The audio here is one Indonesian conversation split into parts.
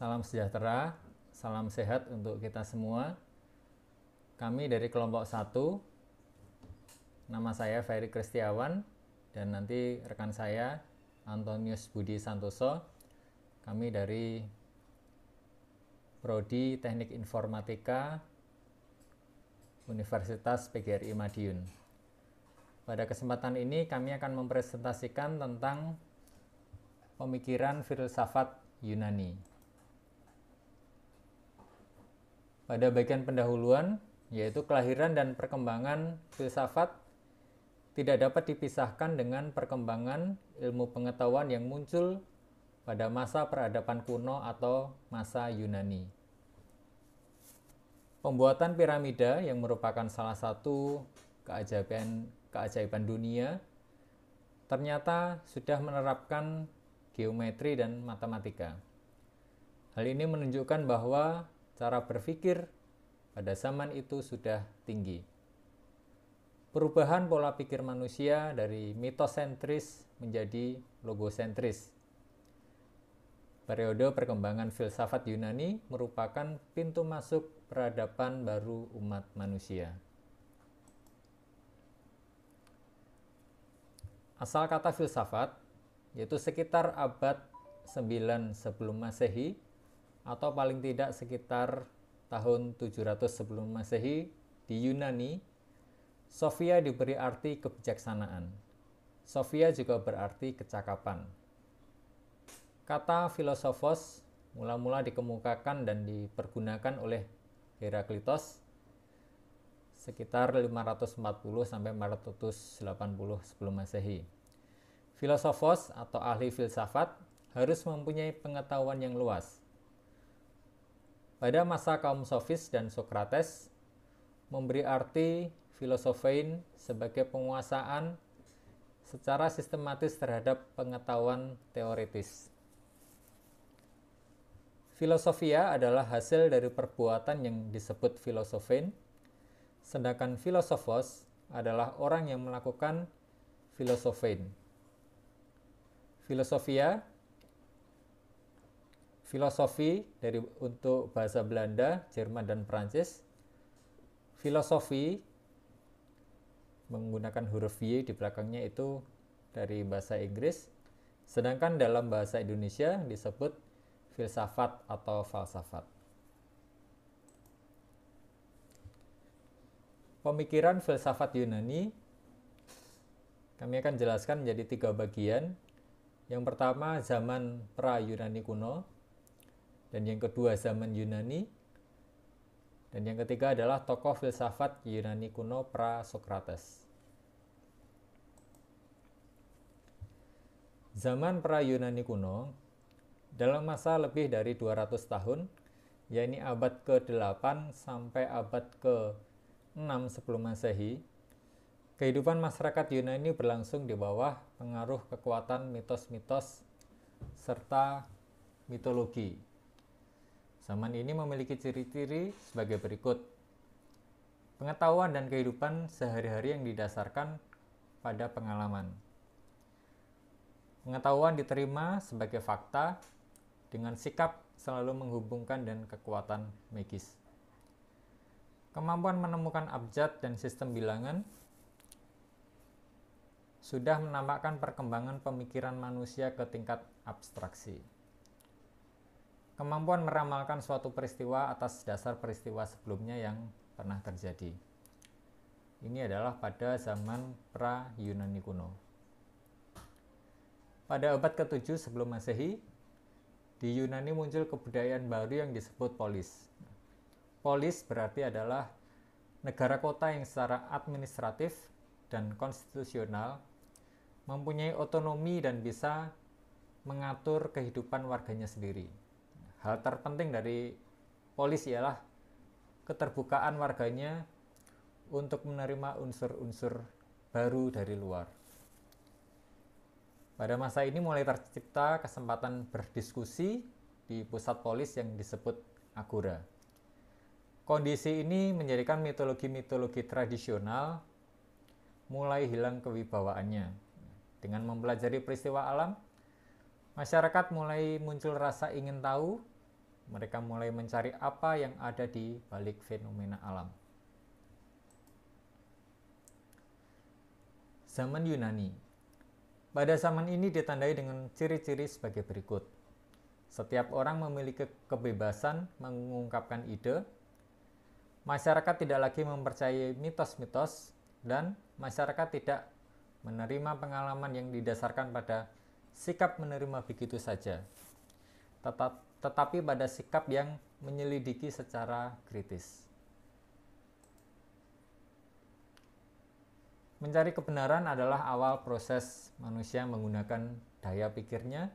Salam sejahtera, salam sehat untuk kita semua. Kami dari kelompok satu, Nama saya Ferry Kristiawan dan nanti rekan saya Antonius Budi Santoso. Kami dari Prodi Teknik Informatika Universitas PGRI Madiun. Pada kesempatan ini kami akan mempresentasikan tentang pemikiran filsafat Yunani. pada bagian pendahuluan, yaitu kelahiran dan perkembangan filsafat tidak dapat dipisahkan dengan perkembangan ilmu pengetahuan yang muncul pada masa peradaban kuno atau masa Yunani. Pembuatan piramida yang merupakan salah satu keajaiban keajaiban dunia ternyata sudah menerapkan geometri dan matematika. Hal ini menunjukkan bahwa cara berpikir pada zaman itu sudah tinggi. Perubahan pola pikir manusia dari mitosentris menjadi logosentris. Periode perkembangan filsafat Yunani merupakan pintu masuk peradaban baru umat manusia. Asal kata filsafat yaitu sekitar abad 9 sebelum Masehi atau paling tidak sekitar tahun 700 sebelum Masehi di Yunani, Sofia diberi arti kebijaksanaan. Sofia juga berarti kecakapan. Kata filosofos mula-mula dikemukakan dan dipergunakan oleh Heraklitos sekitar 540 sampai 480 sebelum Masehi. Filosofos atau ahli filsafat harus mempunyai pengetahuan yang luas pada masa kaum sofis dan Sokrates, memberi arti filosofein sebagai penguasaan secara sistematis terhadap pengetahuan teoritis. Filosofia adalah hasil dari perbuatan yang disebut filosofein, sedangkan filosofos adalah orang yang melakukan filosofein. Filosofia filosofi dari untuk bahasa Belanda, Jerman dan Perancis. Filosofi menggunakan huruf Y di belakangnya itu dari bahasa Inggris. Sedangkan dalam bahasa Indonesia disebut filsafat atau falsafat. Pemikiran filsafat Yunani kami akan jelaskan menjadi tiga bagian. Yang pertama zaman pra-Yunani kuno, dan yang kedua zaman Yunani, dan yang ketiga adalah tokoh filsafat Yunani kuno pra Socrates Zaman pra-Yunani kuno, dalam masa lebih dari 200 tahun, yakni abad ke-8 sampai abad ke-6 sebelum masehi, kehidupan masyarakat Yunani berlangsung di bawah pengaruh kekuatan mitos-mitos serta mitologi Zaman ini memiliki ciri-ciri sebagai berikut. Pengetahuan dan kehidupan sehari-hari yang didasarkan pada pengalaman. Pengetahuan diterima sebagai fakta dengan sikap selalu menghubungkan dan kekuatan magis. Kemampuan menemukan abjad dan sistem bilangan sudah menampakkan perkembangan pemikiran manusia ke tingkat abstraksi kemampuan meramalkan suatu peristiwa atas dasar peristiwa sebelumnya yang pernah terjadi. Ini adalah pada zaman pra-Yunani kuno. Pada abad ke-7 sebelum Masehi, di Yunani muncul kebudayaan baru yang disebut polis. Polis berarti adalah negara kota yang secara administratif dan konstitusional mempunyai otonomi dan bisa mengatur kehidupan warganya sendiri hal terpenting dari polis ialah keterbukaan warganya untuk menerima unsur-unsur baru dari luar. Pada masa ini mulai tercipta kesempatan berdiskusi di pusat polis yang disebut Agora. Kondisi ini menjadikan mitologi-mitologi tradisional mulai hilang kewibawaannya. Dengan mempelajari peristiwa alam, Masyarakat mulai muncul rasa ingin tahu, mereka mulai mencari apa yang ada di balik fenomena alam. Zaman Yunani Pada zaman ini ditandai dengan ciri-ciri sebagai berikut. Setiap orang memiliki kebebasan mengungkapkan ide. Masyarakat tidak lagi mempercayai mitos-mitos dan masyarakat tidak menerima pengalaman yang didasarkan pada sikap menerima begitu saja, tetap, tetapi pada sikap yang menyelidiki secara kritis. Mencari kebenaran adalah awal proses manusia menggunakan daya pikirnya,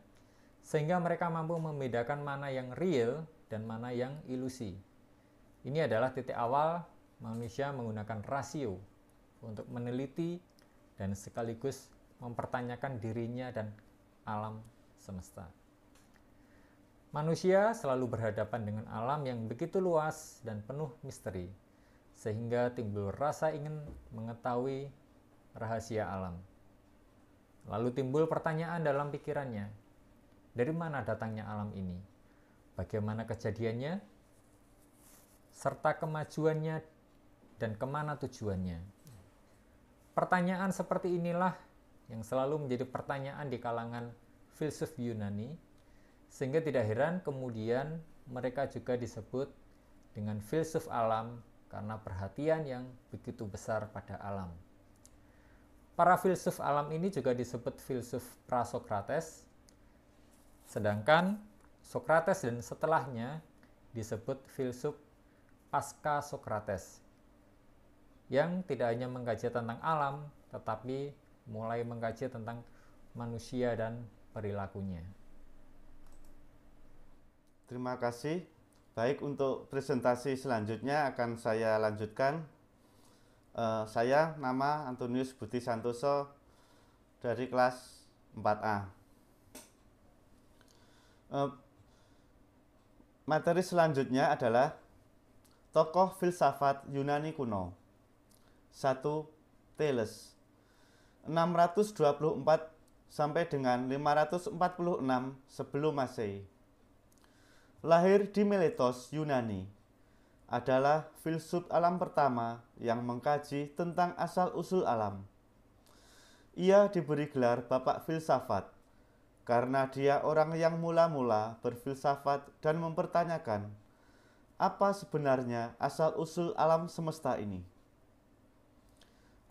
sehingga mereka mampu membedakan mana yang real dan mana yang ilusi. Ini adalah titik awal manusia menggunakan rasio untuk meneliti dan sekaligus mempertanyakan dirinya dan alam semesta. Manusia selalu berhadapan dengan alam yang begitu luas dan penuh misteri, sehingga timbul rasa ingin mengetahui rahasia alam. Lalu timbul pertanyaan dalam pikirannya, dari mana datangnya alam ini? Bagaimana kejadiannya? Serta kemajuannya dan kemana tujuannya? Pertanyaan seperti inilah yang selalu menjadi pertanyaan di kalangan filsuf Yunani, sehingga tidak heran kemudian mereka juga disebut dengan filsuf alam karena perhatian yang begitu besar pada alam. Para filsuf alam ini juga disebut filsuf Prasokrates, sedangkan Sokrates dan setelahnya disebut filsuf pasca Sokrates, yang tidak hanya mengkaji tentang alam, tetapi mulai mengkaji tentang manusia dan perilakunya. Terima kasih. Baik, untuk presentasi selanjutnya akan saya lanjutkan. Uh, saya nama Antonius Budi Santoso dari kelas 4A. Uh, eh, materi selanjutnya adalah tokoh filsafat Yunani kuno. Satu, Thales 624 sampai dengan 546 sebelum Masehi. Lahir di Miletos, Yunani, adalah filsuf alam pertama yang mengkaji tentang asal-usul alam. Ia diberi gelar Bapak Filsafat karena dia orang yang mula-mula berfilsafat dan mempertanyakan apa sebenarnya asal-usul alam semesta ini.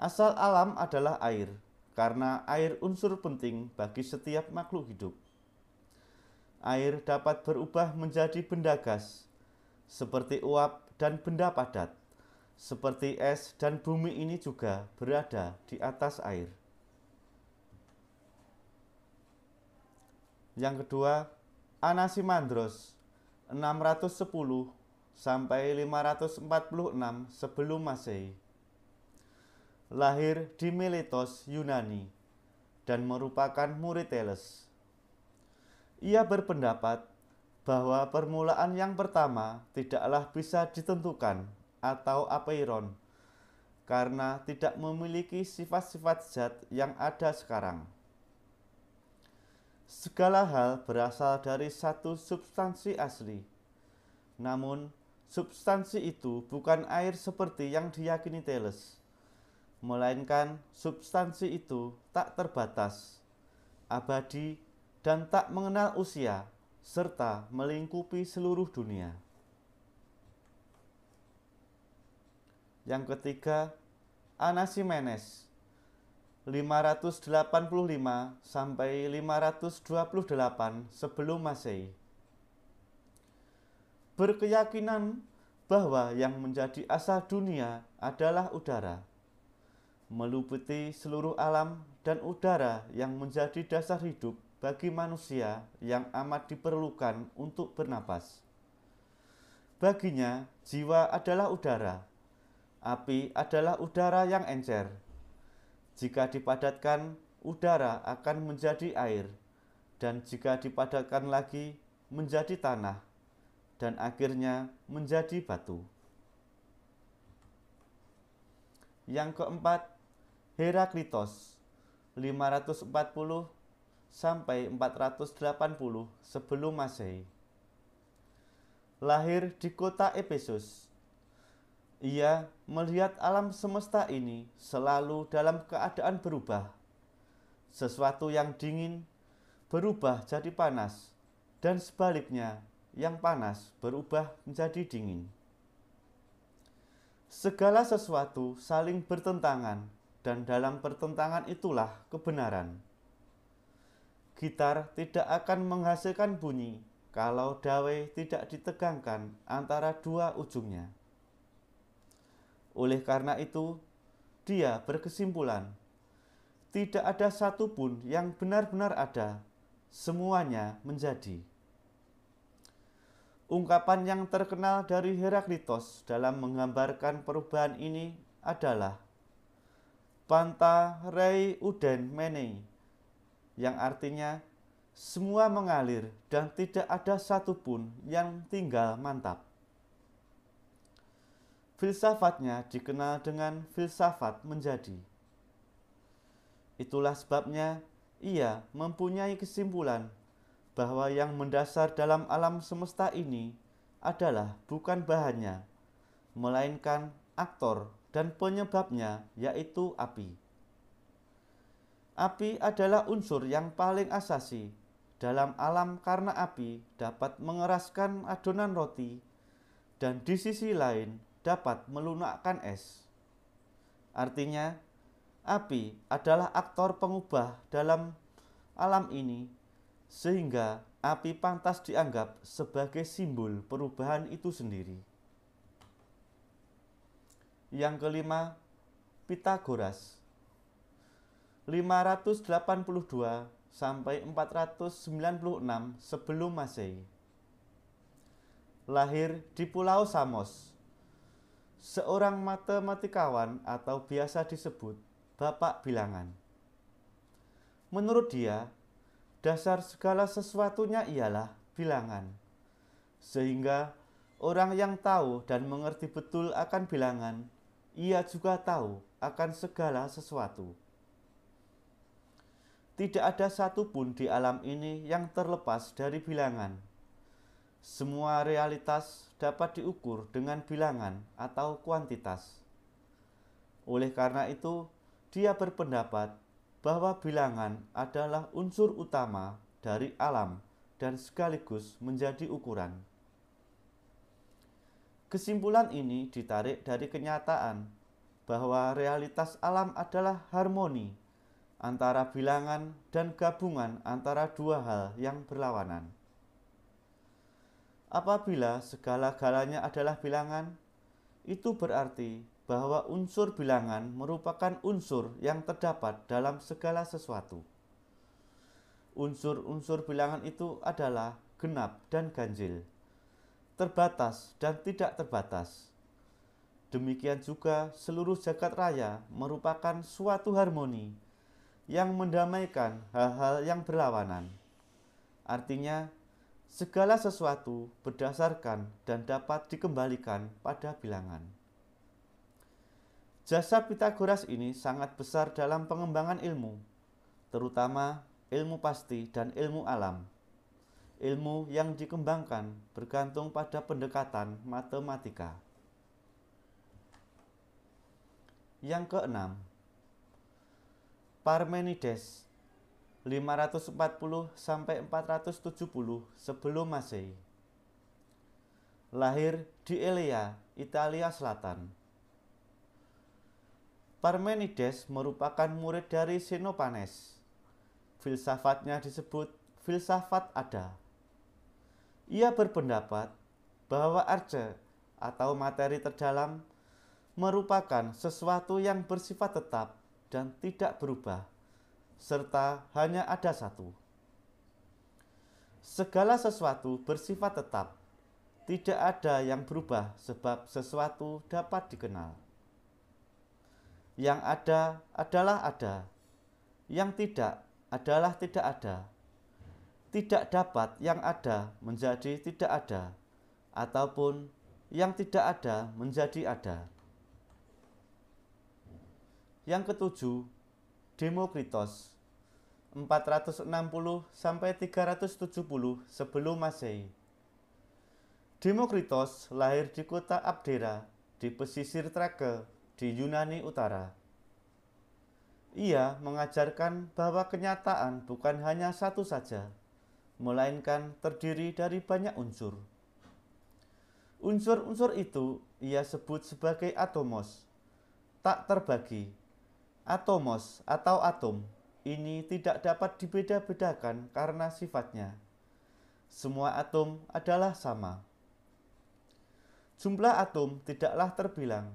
Asal alam adalah air, karena air unsur penting bagi setiap makhluk hidup. Air dapat berubah menjadi benda gas, seperti uap dan benda padat, seperti es dan bumi ini juga berada di atas air. Yang kedua, Anasimandros 610 sampai 546 sebelum Masehi lahir di Miletos, Yunani, dan merupakan murid Teles. Ia berpendapat bahwa permulaan yang pertama tidaklah bisa ditentukan atau apeiron karena tidak memiliki sifat-sifat zat yang ada sekarang. Segala hal berasal dari satu substansi asli. Namun, substansi itu bukan air seperti yang diyakini Thales melainkan substansi itu tak terbatas, abadi, dan tak mengenal usia, serta melingkupi seluruh dunia. Yang ketiga, Anasimenes 585 sampai 528 sebelum Masehi. Berkeyakinan bahwa yang menjadi asal dunia adalah udara meliputi seluruh alam dan udara yang menjadi dasar hidup bagi manusia yang amat diperlukan untuk bernapas. Baginya, jiwa adalah udara, api adalah udara yang encer. Jika dipadatkan, udara akan menjadi air, dan jika dipadatkan lagi, menjadi tanah, dan akhirnya menjadi batu. Yang keempat, Heraklitos 540 sampai 480 sebelum Masehi. Lahir di kota Efesus. Ia melihat alam semesta ini selalu dalam keadaan berubah. Sesuatu yang dingin berubah jadi panas dan sebaliknya yang panas berubah menjadi dingin. Segala sesuatu saling bertentangan dan dalam pertentangan itulah kebenaran. Gitar tidak akan menghasilkan bunyi kalau dawai tidak ditegangkan antara dua ujungnya. Oleh karena itu, dia berkesimpulan, tidak ada satupun yang benar-benar ada, semuanya menjadi. Ungkapan yang terkenal dari Heraklitos dalam menggambarkan perubahan ini adalah Rei Uden Mene yang artinya semua mengalir dan tidak ada satupun yang tinggal mantap. Filsafatnya dikenal dengan filsafat menjadi. Itulah sebabnya ia mempunyai kesimpulan bahwa yang mendasar dalam alam semesta ini adalah bukan bahannya, melainkan aktor dan penyebabnya yaitu api. Api adalah unsur yang paling asasi dalam alam karena api dapat mengeraskan adonan roti dan di sisi lain dapat melunakkan es. Artinya, api adalah aktor pengubah dalam alam ini sehingga api pantas dianggap sebagai simbol perubahan itu sendiri. Yang kelima, Pitagoras. 582 sampai 496 sebelum Masehi. Lahir di Pulau Samos. Seorang matematikawan atau biasa disebut Bapak Bilangan. Menurut dia, dasar segala sesuatunya ialah bilangan. Sehingga orang yang tahu dan mengerti betul akan bilangan ia juga tahu akan segala sesuatu. Tidak ada satupun di alam ini yang terlepas dari bilangan. Semua realitas dapat diukur dengan bilangan atau kuantitas. Oleh karena itu, dia berpendapat bahwa bilangan adalah unsur utama dari alam dan sekaligus menjadi ukuran. Kesimpulan ini ditarik dari kenyataan bahwa realitas alam adalah harmoni antara bilangan dan gabungan antara dua hal yang berlawanan. Apabila segala-galanya adalah bilangan, itu berarti bahwa unsur bilangan merupakan unsur yang terdapat dalam segala sesuatu. Unsur-unsur bilangan itu adalah genap dan ganjil terbatas dan tidak terbatas. Demikian juga seluruh jagat raya merupakan suatu harmoni yang mendamaikan hal-hal yang berlawanan. Artinya, segala sesuatu berdasarkan dan dapat dikembalikan pada bilangan. Jasa Pitagoras ini sangat besar dalam pengembangan ilmu, terutama ilmu pasti dan ilmu alam ilmu yang dikembangkan bergantung pada pendekatan matematika. Yang keenam, Parmenides 540 sampai 470 sebelum Masehi. Lahir di Elea, Italia Selatan. Parmenides merupakan murid dari Sinopanes. Filsafatnya disebut filsafat ada. Ia berpendapat bahwa arca atau materi terdalam merupakan sesuatu yang bersifat tetap dan tidak berubah, serta hanya ada satu. Segala sesuatu bersifat tetap, tidak ada yang berubah sebab sesuatu dapat dikenal. Yang ada adalah ada, yang tidak adalah tidak ada tidak dapat yang ada menjadi tidak ada, ataupun yang tidak ada menjadi ada. Yang ketujuh, Demokritos 460 sampai 370 sebelum Masehi. Demokritos lahir di kota Abdera di pesisir Trake di Yunani Utara. Ia mengajarkan bahwa kenyataan bukan hanya satu saja, melainkan terdiri dari banyak unsur. Unsur-unsur itu ia sebut sebagai atomos, tak terbagi. Atomos atau atom ini tidak dapat dibeda-bedakan karena sifatnya. Semua atom adalah sama. Jumlah atom tidaklah terbilang.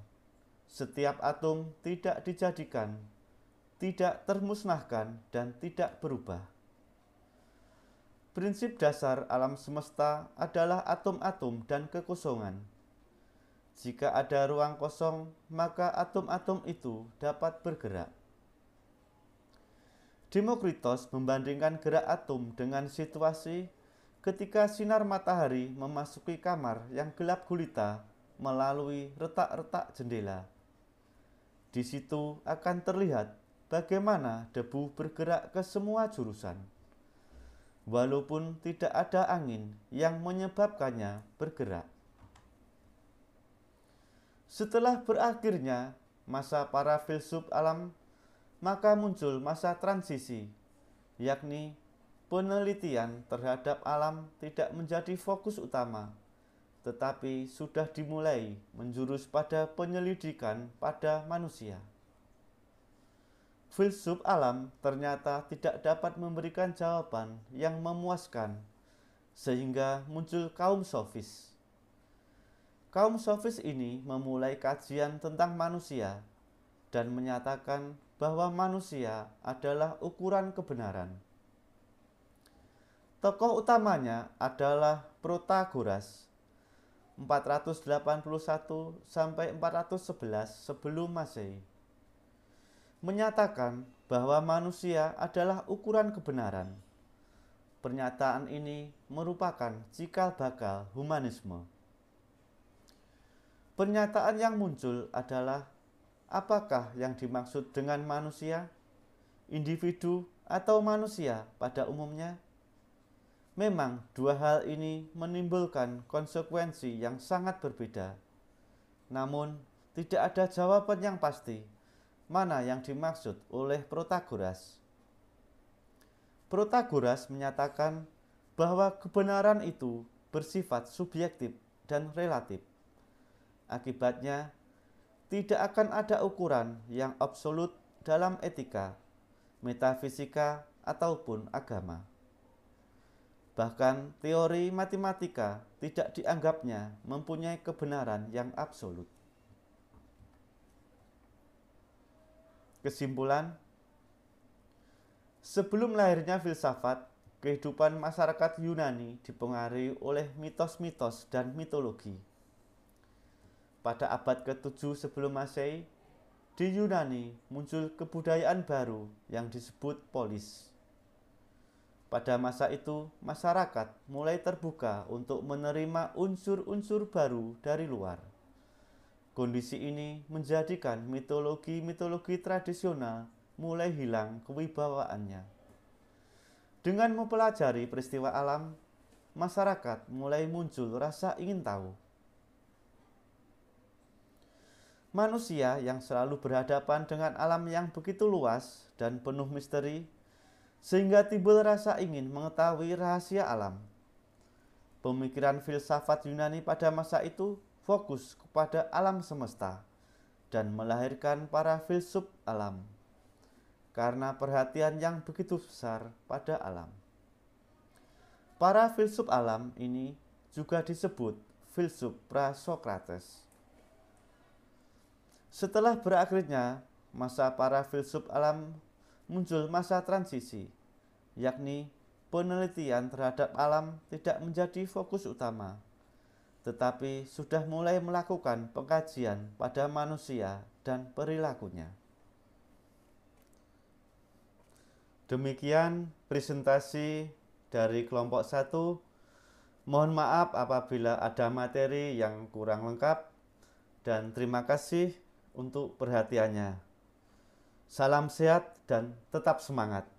Setiap atom tidak dijadikan, tidak termusnahkan, dan tidak berubah. Prinsip dasar alam semesta adalah atom-atom dan kekosongan. Jika ada ruang kosong, maka atom-atom itu dapat bergerak. Demokritos membandingkan gerak atom dengan situasi ketika sinar matahari memasuki kamar yang gelap gulita melalui retak-retak jendela. Di situ akan terlihat bagaimana debu bergerak ke semua jurusan walaupun tidak ada angin yang menyebabkannya bergerak. Setelah berakhirnya masa para filsuf alam, maka muncul masa transisi, yakni penelitian terhadap alam tidak menjadi fokus utama, tetapi sudah dimulai menjurus pada penyelidikan pada manusia filsuf alam ternyata tidak dapat memberikan jawaban yang memuaskan, sehingga muncul kaum sofis. Kaum sofis ini memulai kajian tentang manusia dan menyatakan bahwa manusia adalah ukuran kebenaran. Tokoh utamanya adalah Protagoras 481 sampai 411 sebelum Masehi menyatakan bahwa manusia adalah ukuran kebenaran. Pernyataan ini merupakan cikal bakal humanisme. Pernyataan yang muncul adalah apakah yang dimaksud dengan manusia, individu, atau manusia pada umumnya? Memang dua hal ini menimbulkan konsekuensi yang sangat berbeda. Namun, tidak ada jawaban yang pasti mana yang dimaksud oleh Protagoras. Protagoras menyatakan bahwa kebenaran itu bersifat subjektif dan relatif. Akibatnya, tidak akan ada ukuran yang absolut dalam etika, metafisika, ataupun agama. Bahkan teori matematika tidak dianggapnya mempunyai kebenaran yang absolut. Kesimpulan, sebelum lahirnya filsafat, kehidupan masyarakat Yunani dipengaruhi oleh mitos-mitos dan mitologi. Pada abad ke-7 sebelum Masehi, di Yunani muncul kebudayaan baru yang disebut polis. Pada masa itu, masyarakat mulai terbuka untuk menerima unsur-unsur baru dari luar. Kondisi ini menjadikan mitologi-mitologi tradisional mulai hilang kewibawaannya. Dengan mempelajari peristiwa alam, masyarakat mulai muncul rasa ingin tahu. Manusia yang selalu berhadapan dengan alam yang begitu luas dan penuh misteri, sehingga timbul rasa ingin mengetahui rahasia alam. Pemikiran filsafat Yunani pada masa itu fokus kepada alam semesta dan melahirkan para filsuf alam karena perhatian yang begitu besar pada alam. Para filsuf alam ini juga disebut filsuf Prasokrates. Setelah berakhirnya masa para filsuf alam muncul masa transisi, yakni penelitian terhadap alam tidak menjadi fokus utama tetapi sudah mulai melakukan pengkajian pada manusia dan perilakunya. Demikian presentasi dari kelompok satu. Mohon maaf apabila ada materi yang kurang lengkap dan terima kasih untuk perhatiannya. Salam sehat dan tetap semangat.